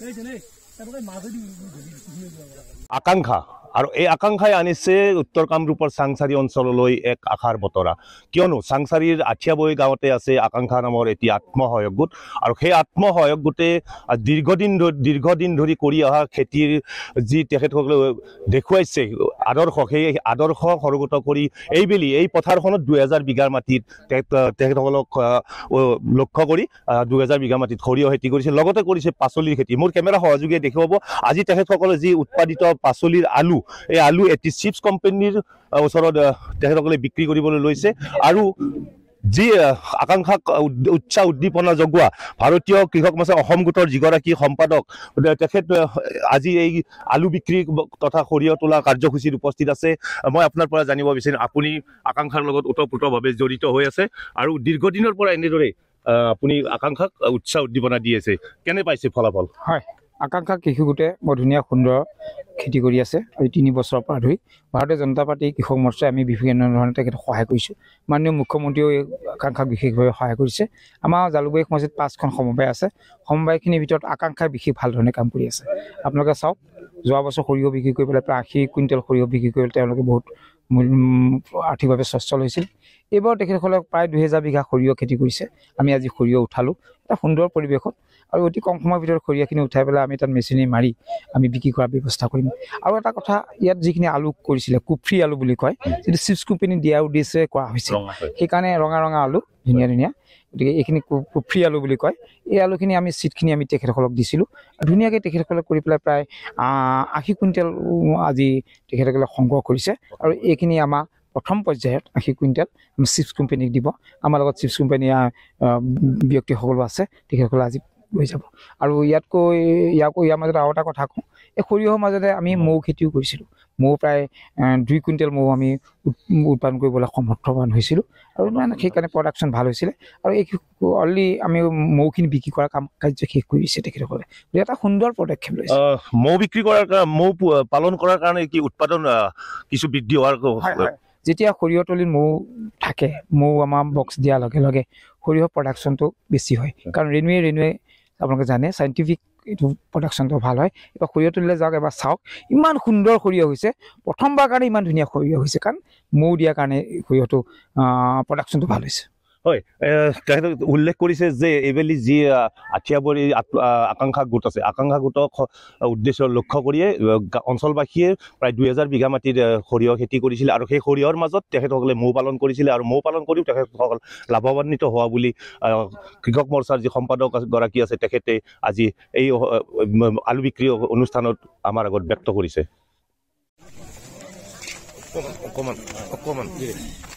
đ 兄弟。আকাংক্ষা আৰু এই আকাংক্ষাই আনিছে উত্তৰ কামৰূপৰ চাংচাৰী অঞ্চললৈ এক আশাৰ বতৰা কিয়নো চাংচাৰীৰ আঠিয়াবৈ গাঁৱতে আছে আকাংক্ষা নামৰ এটি আত্মসহায়ক গোট আৰু সেই আত্মসহায়ক গোটে দীৰ্ঘদিন দীৰ্ঘদিন ধৰি কৰি অহা খেতিৰ যি তেখেতসকলে দেখুৱাইছে আদৰ্শ সেই আদৰ্শ সৰগত কৰি এইবেলি এই পথাৰখনত দুহেজাৰ বিঘাৰ মাটিত তেখেতসকলক লক্ষ্য কৰি দুহেজাৰ বিঘা মাটিত সৰিয়হ খেতি কৰিছে লগতে কৰিছে পাচলিৰ খেতি মোৰ কেমেৰা সহযোগীয়ে দেখিব পাব আজি তেখেতসকলে যি উৎপাদিত পাচলিৰ আলু এই আলু এটি চিপছ কোম্পানীৰ ওচৰত তেখেতসকলে বিক্ৰী কৰিবলৈ লৈছে আৰু যি আকাংক্ষাক উৎসাহ উদ্দীপনা জগোৱা ভাৰতীয় কৃষক মাছৰ অসম গোটৰ যিগৰাকী সম্পাদক তেখেত আজি এই আলু বিক্ৰী তথা সৰিয়হ তোলা কাৰ্যসূচীত উপস্থিত আছে মই আপোনাৰ পৰা জানিব বিচাৰিম আপুনি আকাংক্ষাৰ লগত ওতঃপ্ৰোতভাৱে জড়িত হৈ আছে আৰু দীৰ্ঘদিনৰ পৰা এনেদৰে আপুনি আকাংক্ষাক উৎসাহ উদ্দীপনা দি আছে কেনে পাইছে ফলাফল হয় আকাংক্ষা কৃষি গোটে বৰ ধুনীয়া সুন্দৰ খেতি কৰি আছে এই তিনি বছৰৰ পৰা ধৰি ভাৰতীয় জনতা পাৰ্টি কৃষক মৰ্চাই আমি বিভিন্ন ধৰণে তেখেতক সহায় কৰিছোঁ মাননীয় মুখ্যমন্ত্ৰীয়েও এই আকাংক্ষাক বিশেষভাৱে সহায় কৰিছে আমাৰ জালুকবাৰী সমষ্টিত পাঁচখন সমবায় আছে সমবায়খিনিৰ ভিতৰত আকাংক্ষাই বিশেষ ভাল ধৰণে কাম কৰি আছে আপোনালোকে চাওক যোৱা বছৰ সৰিয়হ বিক্ৰী কৰি পেলাই প্ৰায় আশী কুইণ্টেল সৰিয়হ বিক্ৰী কৰি তেওঁলোকে বহুত আৰ্থিকভাৱে স্বচ্ছল হৈছিল এইবাৰ তেখেতসকলে প্ৰায় দুহেজাৰ বিঘা সৰিয়হ খেতি কৰিছে আমি আজি সৰিয়হ উঠালোঁ এটা সুন্দৰ পৰিৱেশত আৰু অতি কম সময়ৰ ভিতৰত সৰিয়হখিনি উঠাই পেলাই আমি তাত মেচিনে মাৰি আমি বিক্ৰী কৰাৰ ব্যৱস্থা কৰিম আৰু এটা কথা ইয়াত যিখিনি আলু কৰিছিলে কুফ্ৰী আলু বুলি কয় যিটো চিপ্স কোম্পেনী দিয়াৰ উদ্দেশ্যে কৰা হৈছে সেইকাৰণে ৰঙা ৰঙা আলু ধুনীয়া ধুনীয়া গতিকে এইখিনি কুফ্ৰী আলু বুলি কয় এই আলুখিনি আমি চিটখিনি আমি তেখেতসকলক দিছিলোঁ ধুনীয়াকৈ তেখেতসকলে কৰি পেলাই প্ৰায় আশী কুইণ্টেল আজি তেখেতসকলে সংগ্ৰহ কৰিছে আৰু এইখিনি আমাৰ প্ৰথম পৰ্যায়ত আশী কুইণ্টেল আমি চিপ্ছ কোম্পানীক দিব আমাৰ লগত চিপ্ছ কোম্পানী ব্যক্তিসকলো আছে তেখেতসকলে আজি লৈ যাব আৰু ইয়াতকৈ ইয়াকৈ ইয়াৰ মাজত আৰু এটা কথা কওঁ এই সৰিয়হৰ মাজতে আমি মৌ খেতিও কৰিছিলোঁ মৌ প্ৰায় দুই কুইণ্টেল মৌ আমি উৎপাদন কৰিবলৈ সমৰ্থৱান হৈছিলোঁ আৰু মানে সেইকাৰণে প্ৰডাকশ্যন ভাল হৈছিলে আৰু এই অলৰেডি আমি মৌখিনি বিক্ৰী কৰা কাম কাৰ্য শেষ কৰি দিছে তেখেতসকলে গতিকে এটা সুন্দৰ পদক্ষেপ লৈছে মৌ বিক্ৰী কৰাৰ কাৰণে মৌ পালন কৰাৰ কাৰণে কি উৎপাদন কিছু বৃদ্ধি হোৱাৰ যেতিয়া সৰিয়হ তলিত মৌ থাকে মৌ আমাৰ বক্স দিয়াৰ লগে লগে সৰিয়হ প্ৰডাকশ্যনটো বেছি হয় কাৰণ ৰেণুৱে ৰেণুৱে আপোনালোকে জানে চাইণ্টিফিক এইটো প্ৰডাকশ্যনটো ভাল হয় এইবাৰ সৰিয়হ তুলিলে যাওক এবাৰ চাওক ইমান সুন্দৰ সৰিয়হ হৈছে প্ৰথমবাৰ কাৰণে ইমান ধুনীয়া সৰিয়হ হৈছে কাৰণ মৌ দিয়াৰ কাৰণে সৰিয়হটো প্ৰডাকশ্যনটো ভাল হৈছে হয় তেখেতক উল্লেখ কৰিছে যে এইবেলি যি আঠিয়াবৰী আকাংক্ষা গোট আছে আকাংক্ষা গোটক উদ্দেশ্য লক্ষ্য কৰিয়ে অঞ্চলবাসীয়ে প্ৰায় দুই হাজাৰ বিঘা মাটিৰ সৰিয়হ খেতি কৰিছিলে আৰু সেই সৰিয়হৰ মাজত তেখেতসকলে মৌ পালন কৰিছিলে আৰু মৌ পালন কৰিও তেখেতসকল লাভৱান্বিত হোৱা বুলি কৃষক মৰ্চাৰ যি সম্পাদক গৰাকী আছে তেখেতে আজি এই আলু বিক্ৰী অনুষ্ঠানত আমাৰ আগত ব্যক্ত কৰিছে অকণমান অকণমান অকণমান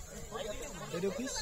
Entendeu o que